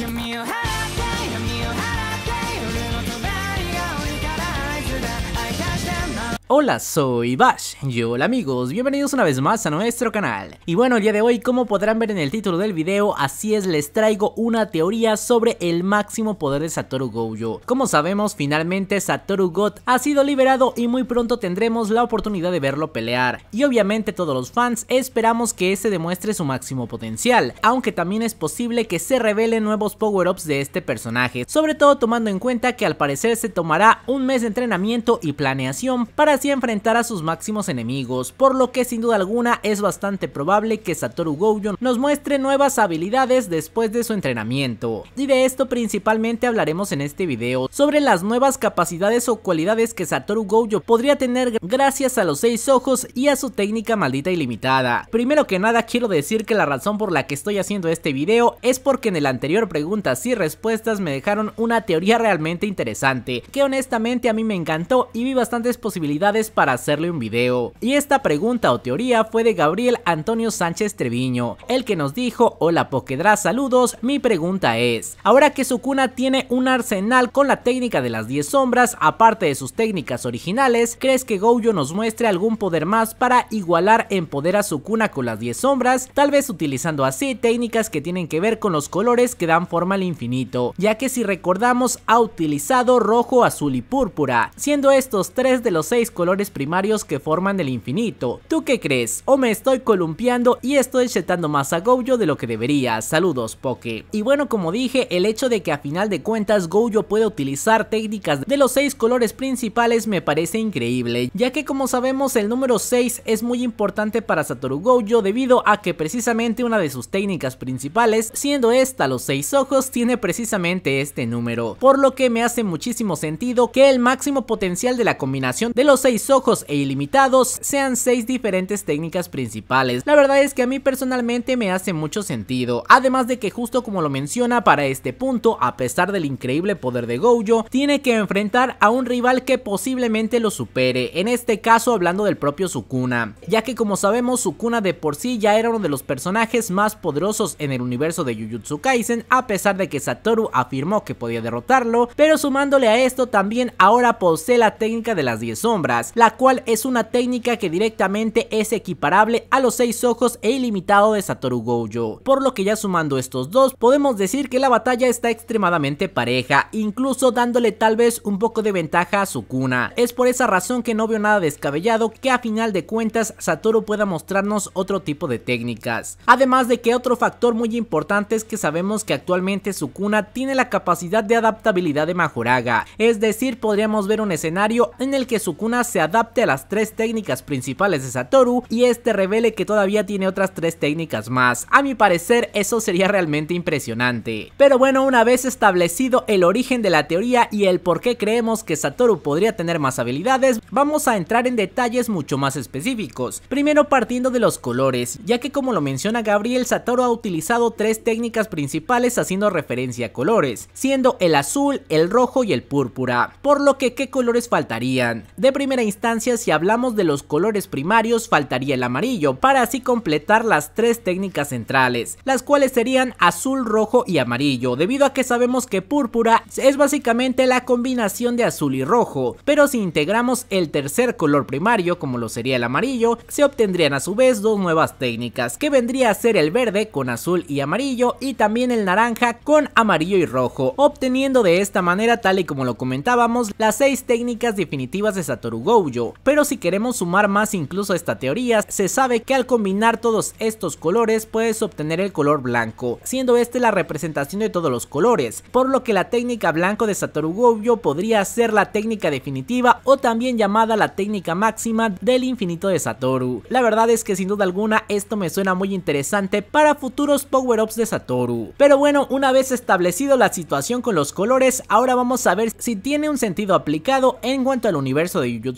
give me a hand. Hola, soy Bash. Y hola amigos, bienvenidos una vez más a nuestro canal. Y bueno, el día de hoy, como podrán ver en el título del video, así es, les traigo una teoría sobre el máximo poder de Satoru Gojo. Como sabemos, finalmente Satoru God ha sido liberado y muy pronto tendremos la oportunidad de verlo pelear. Y obviamente todos los fans esperamos que este demuestre su máximo potencial, aunque también es posible que se revelen nuevos power-ups de este personaje, sobre todo tomando en cuenta que al parecer se tomará un mes de entrenamiento y planeación para y enfrentar a sus máximos enemigos, por lo que sin duda alguna es bastante probable que Satoru Gojo nos muestre nuevas habilidades después de su entrenamiento. Y de esto principalmente hablaremos en este video, sobre las nuevas capacidades o cualidades que Satoru Gojo podría tener gracias a los seis ojos y a su técnica maldita ilimitada. Primero que nada quiero decir que la razón por la que estoy haciendo este video es porque en el anterior preguntas y respuestas me dejaron una teoría realmente interesante, que honestamente a mí me encantó y vi bastantes posibilidades para hacerle un video? Y esta pregunta o teoría fue de Gabriel Antonio Sánchez Treviño, el que nos dijo, hola Pokedra, saludos, mi pregunta es, ahora que Sukuna tiene un arsenal con la técnica de las 10 sombras, aparte de sus técnicas originales, ¿crees que Gojo nos muestre algún poder más para igualar en poder a Sukuna con las 10 sombras? Tal vez utilizando así técnicas que tienen que ver con los colores que dan forma al infinito, ya que si recordamos ha utilizado rojo, azul y púrpura, siendo estos tres de los seis colores primarios que forman el infinito. ¿Tú qué crees? O me estoy columpiando y estoy chetando más a Gojo de lo que debería. Saludos, Poke. Y bueno, como dije, el hecho de que a final de cuentas Gojo puede utilizar técnicas de los seis colores principales me parece increíble, ya que como sabemos el número 6 es muy importante para Satoru Gojo debido a que precisamente una de sus técnicas principales, siendo esta los seis ojos, tiene precisamente este número, por lo que me hace muchísimo sentido que el máximo potencial de la combinación de los seis ojos e ilimitados sean seis diferentes técnicas principales. La verdad es que a mí personalmente me hace mucho sentido, además de que justo como lo menciona para este punto, a pesar del increíble poder de Gojo, tiene que enfrentar a un rival que posiblemente lo supere, en este caso hablando del propio Sukuna, ya que como sabemos Sukuna de por sí ya era uno de los personajes más poderosos en el universo de Jujutsu Kaisen, a pesar de que Satoru afirmó que podía derrotarlo, pero sumándole a esto también ahora posee la técnica de las 10 sombras, la cual es una técnica que directamente es equiparable a los seis ojos e ilimitado de Satoru Gojo, por lo que ya sumando estos dos podemos decir que la batalla está extremadamente pareja, incluso dándole tal vez un poco de ventaja a Sukuna, es por esa razón que no veo nada descabellado que a final de cuentas Satoru pueda mostrarnos otro tipo de técnicas, además de que otro factor muy importante es que sabemos que actualmente Sukuna tiene la capacidad de adaptabilidad de Majoraga, es decir podríamos ver un escenario en el que Sukuna se adapte a las tres técnicas principales de Satoru y este revele que todavía tiene otras tres técnicas más. A mi parecer eso sería realmente impresionante. Pero bueno, una vez establecido el origen de la teoría y el por qué creemos que Satoru podría tener más habilidades, vamos a entrar en detalles mucho más específicos. Primero partiendo de los colores, ya que como lo menciona Gabriel, Satoru ha utilizado tres técnicas principales haciendo referencia a colores, siendo el azul, el rojo y el púrpura, por lo que qué colores faltarían. De primera instancia si hablamos de los colores primarios faltaría el amarillo para así completar las tres técnicas centrales, las cuales serían azul, rojo y amarillo, debido a que sabemos que púrpura es básicamente la combinación de azul y rojo, pero si integramos el tercer color primario como lo sería el amarillo, se obtendrían a su vez dos nuevas técnicas, que vendría a ser el verde con azul y amarillo y también el naranja con amarillo y rojo, obteniendo de esta manera tal y como lo comentábamos las seis técnicas definitivas de Satoru pero si queremos sumar más incluso esta teoría, se sabe que al combinar todos estos colores puedes obtener el color blanco, siendo este la representación de todos los colores, por lo que la técnica blanco de Satoru Gojo podría ser la técnica definitiva o también llamada la técnica máxima del infinito de Satoru. La verdad es que sin duda alguna esto me suena muy interesante para futuros power-ups de Satoru. Pero bueno, una vez establecido la situación con los colores, ahora vamos a ver si tiene un sentido aplicado en cuanto al universo de Yu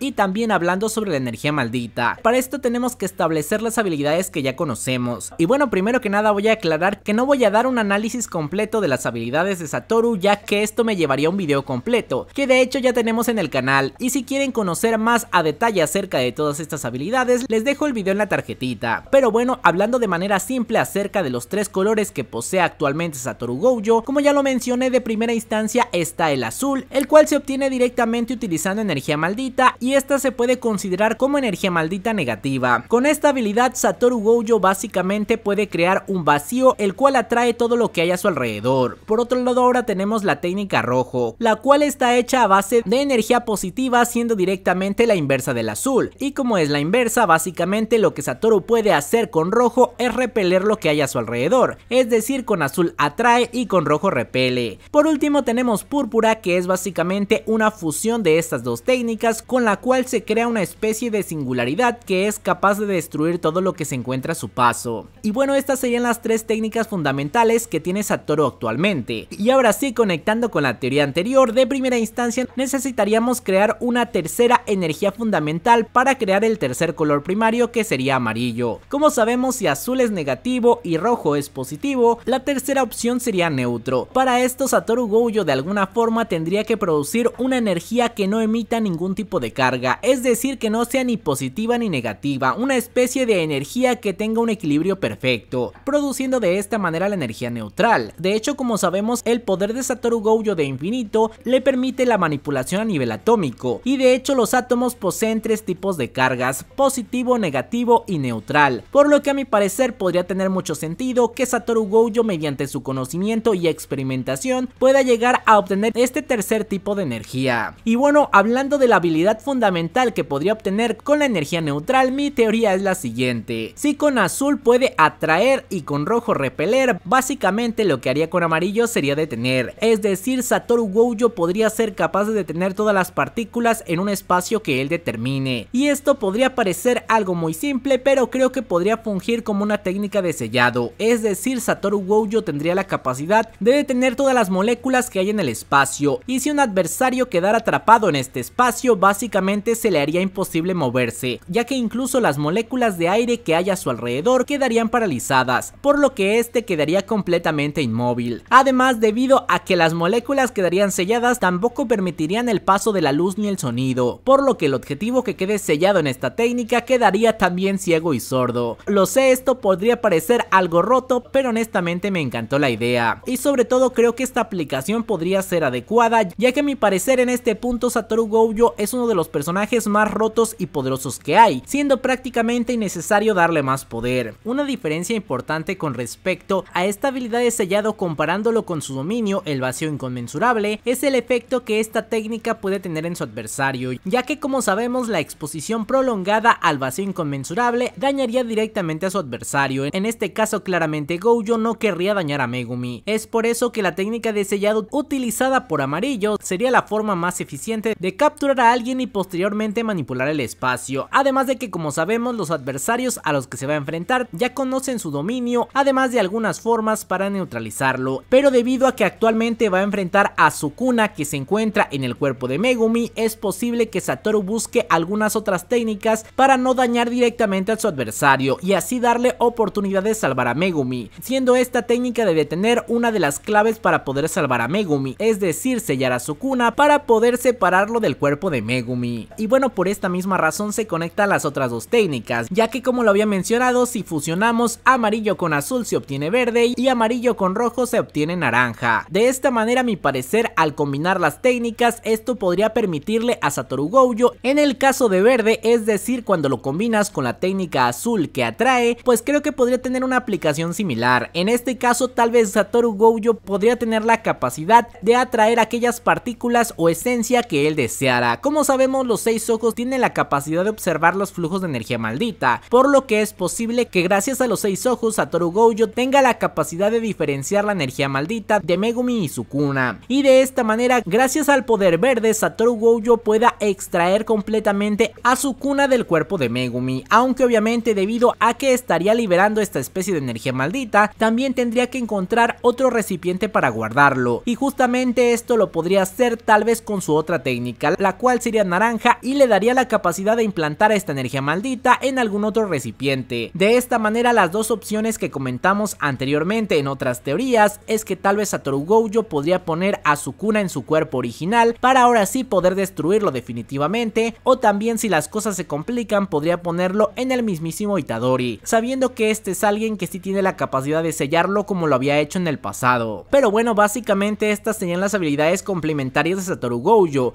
y también hablando sobre la energía maldita. Para esto tenemos que establecer las habilidades que ya conocemos. Y bueno, primero que nada voy a aclarar que no voy a dar un análisis completo de las habilidades de Satoru ya que esto me llevaría a un video completo, que de hecho ya tenemos en el canal y si quieren conocer más a detalle acerca de todas estas habilidades les dejo el video en la tarjetita. Pero bueno, hablando de manera simple acerca de los tres colores que posee actualmente Satoru Gojo, como ya lo mencioné de primera instancia está el azul, el cual se obtiene directamente utilizando energía maldita y esta se puede considerar como energía maldita negativa. Con esta habilidad Satoru Gojo básicamente puede crear un vacío el cual atrae todo lo que hay a su alrededor. Por otro lado ahora tenemos la técnica rojo, la cual está hecha a base de energía positiva siendo directamente la inversa del azul y como es la inversa básicamente lo que Satoru puede hacer con rojo es repeler lo que hay a su alrededor, es decir con azul atrae y con rojo repele. Por último tenemos púrpura que es básicamente una fusión de estas dos técnicas con la cual se crea una especie de singularidad que es capaz de destruir todo lo que se encuentra a su paso. Y bueno, estas serían las tres técnicas fundamentales que tiene Satoru actualmente. Y ahora sí, conectando con la teoría anterior, de primera instancia necesitaríamos crear una tercera energía fundamental para crear el tercer color primario que sería amarillo. Como sabemos si azul es negativo y rojo es positivo, la tercera opción sería neutro. Para esto Satoru Gojo de alguna forma tendría que producir una energía que no emita ningún un tipo de carga, es decir que no sea ni positiva ni negativa, una especie de energía que tenga un equilibrio perfecto, produciendo de esta manera la energía neutral. De hecho, como sabemos, el poder de Satoru Gojo de infinito le permite la manipulación a nivel atómico, y de hecho los átomos poseen tres tipos de cargas, positivo, negativo y neutral, por lo que a mi parecer podría tener mucho sentido que Satoru Gojo mediante su conocimiento y experimentación pueda llegar a obtener este tercer tipo de energía. Y bueno, hablando de la habilidad fundamental que podría obtener con la energía neutral, mi teoría es la siguiente. Si con azul puede atraer y con rojo repeler, básicamente lo que haría con amarillo sería detener. Es decir, Satoru Gojo podría ser capaz de detener todas las partículas en un espacio que él determine. Y esto podría parecer algo muy simple, pero creo que podría fungir como una técnica de sellado. Es decir, Satoru Gojo tendría la capacidad de detener todas las moléculas que hay en el espacio. Y si un adversario quedara atrapado en este espacio, básicamente se le haría imposible moverse, ya que incluso las moléculas de aire que hay a su alrededor quedarían paralizadas, por lo que este quedaría completamente inmóvil. Además, debido a que las moléculas quedarían selladas, tampoco permitirían el paso de la luz ni el sonido, por lo que el objetivo que quede sellado en esta técnica quedaría también ciego y sordo. Lo sé, esto podría parecer algo roto, pero honestamente me encantó la idea. Y sobre todo creo que esta aplicación podría ser adecuada, ya que a mi parecer en este punto Satoru es uno de los personajes más rotos y poderosos que hay, siendo prácticamente innecesario darle más poder. Una diferencia importante con respecto a esta habilidad de sellado comparándolo con su dominio, el vacío inconmensurable, es el efecto que esta técnica puede tener en su adversario, ya que como sabemos la exposición prolongada al vacío inconmensurable dañaría directamente a su adversario, en este caso claramente Gojo no querría dañar a Megumi. Es por eso que la técnica de sellado utilizada por Amarillo sería la forma más eficiente de capturar a alguien y posteriormente manipular el espacio, además de que como sabemos los adversarios a los que se va a enfrentar ya conocen su dominio, además de algunas formas para neutralizarlo, pero debido a que actualmente va a enfrentar a Sukuna que se encuentra en el cuerpo de Megumi, es posible que Satoru busque algunas otras técnicas para no dañar directamente a su adversario y así darle oportunidad de salvar a Megumi, siendo esta técnica de detener una de las claves para poder salvar a Megumi, es decir sellar a Sukuna para poder separarlo del cuerpo de Megumi. Y bueno, por esta misma razón se conecta a las otras dos técnicas, ya que como lo había mencionado, si fusionamos amarillo con azul se obtiene verde y amarillo con rojo se obtiene naranja. De esta manera, a mi parecer, al combinar las técnicas, esto podría permitirle a Satoru Gojo, en el caso de verde, es decir, cuando lo combinas con la técnica azul que atrae, pues creo que podría tener una aplicación similar. En este caso, tal vez Satoru Gojo podría tener la capacidad de atraer aquellas partículas o esencia que él deseara. Como sabemos, los seis ojos tienen la capacidad de observar los flujos de energía maldita, por lo que es posible que gracias a los seis ojos Satoru Gojo tenga la capacidad de diferenciar la energía maldita de Megumi y Sukuna. Y de esta manera, gracias al poder verde, Satoru Gojo pueda extraer completamente a Sukuna del cuerpo de Megumi, aunque obviamente debido a que estaría liberando esta especie de energía maldita, también tendría que encontrar otro recipiente para guardarlo, y justamente esto lo podría hacer tal vez con su otra técnica, la cual cual sería naranja y le daría la capacidad de implantar esta energía maldita en algún otro recipiente. De esta manera las dos opciones que comentamos anteriormente en otras teorías es que tal vez Satoru Gojo podría poner a Sukuna en su cuerpo original para ahora sí poder destruirlo definitivamente o también si las cosas se complican podría ponerlo en el mismísimo Itadori, sabiendo que este es alguien que sí tiene la capacidad de sellarlo como lo había hecho en el pasado. Pero bueno, básicamente estas serían las habilidades complementarias de Satoru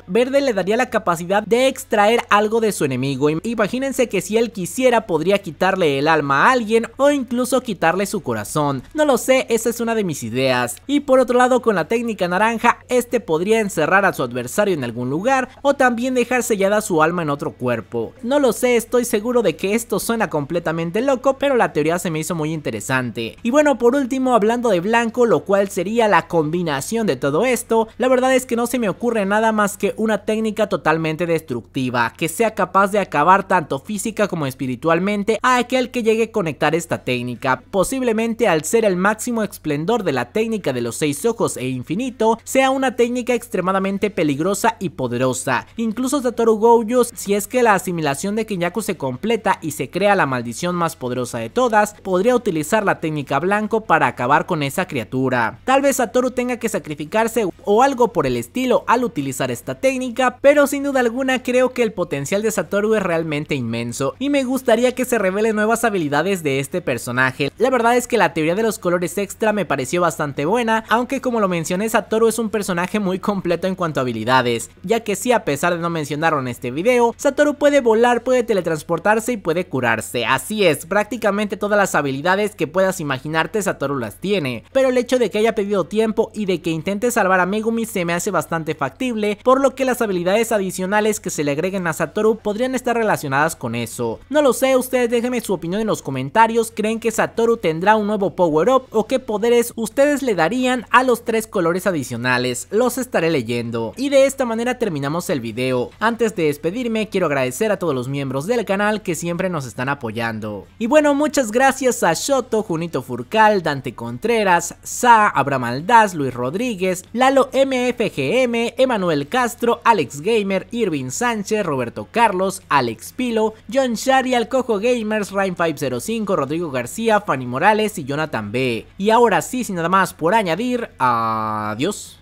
Verde le daría la capacidad de extraer algo de su enemigo. Imagínense que si él quisiera podría quitarle el alma a alguien o incluso quitarle su corazón. No lo sé, esa es una de mis ideas. Y por otro lado con la técnica naranja, este podría encerrar a su adversario en algún lugar o también dejar sellada su alma en otro cuerpo. No lo sé, estoy seguro de que esto suena completamente loco, pero la teoría se me hizo muy interesante. Y bueno, por último, hablando de blanco, lo cual sería la combinación de todo esto, la verdad es que no se me ocurre nada más que una técnica totalmente destructiva, que sea capaz de acabar tanto física como espiritualmente a aquel que llegue a conectar esta técnica. Posiblemente al ser el máximo esplendor de la técnica de los seis ojos e infinito, sea una técnica extremadamente peligrosa y poderosa. Incluso Satoru Gojo, si es que la asimilación de Kinyaku se completa y se crea la maldición más poderosa de todas, podría utilizar la técnica blanco para acabar con esa criatura. Tal vez Satoru tenga que sacrificarse o algo por el estilo al utilizar esta técnica, pero sin duda alguna creo que el potencial de Satoru es realmente inmenso y me gustaría que se revelen nuevas habilidades de este personaje. La verdad es que la teoría de los colores extra me pareció bastante buena, aunque como lo mencioné Satoru es un personaje muy completo en cuanto a habilidades, ya que sí a pesar de no mencionarlo en este video, Satoru puede volar, puede teletransportarse y puede curarse, así es, prácticamente todas las habilidades que puedas imaginarte Satoru las tiene, pero el hecho de que haya pedido tiempo y de que intente salvar a Megumi se me hace bastante factible, por lo que las habilidades adicionales que se le agreguen a Satoru podrían estar relacionadas con eso. No lo sé, ustedes déjenme su opinión en los comentarios, ¿creen que Satoru tendrá un nuevo power-up o qué poderes ustedes le darían a los tres colores adicionales? Los estaré leyendo. Y de esta manera terminamos el video. Antes de despedirme, quiero agradecer a todos los miembros del canal que siempre nos están apoyando. Y bueno, muchas gracias a Shoto, Junito Furcal, Dante Contreras, Sa, Abraham Aldaz, Luis Rodríguez, Lalo MFGM, Emanuel Castro, Alex Gamer, Irving Sánchez, Roberto Carlos, Alex Pilo, John Shari, Cojo Gamers, Ryan505, Rodrigo García, Fanny Morales y Jonathan B. Y ahora sí, sin nada más por añadir, adiós.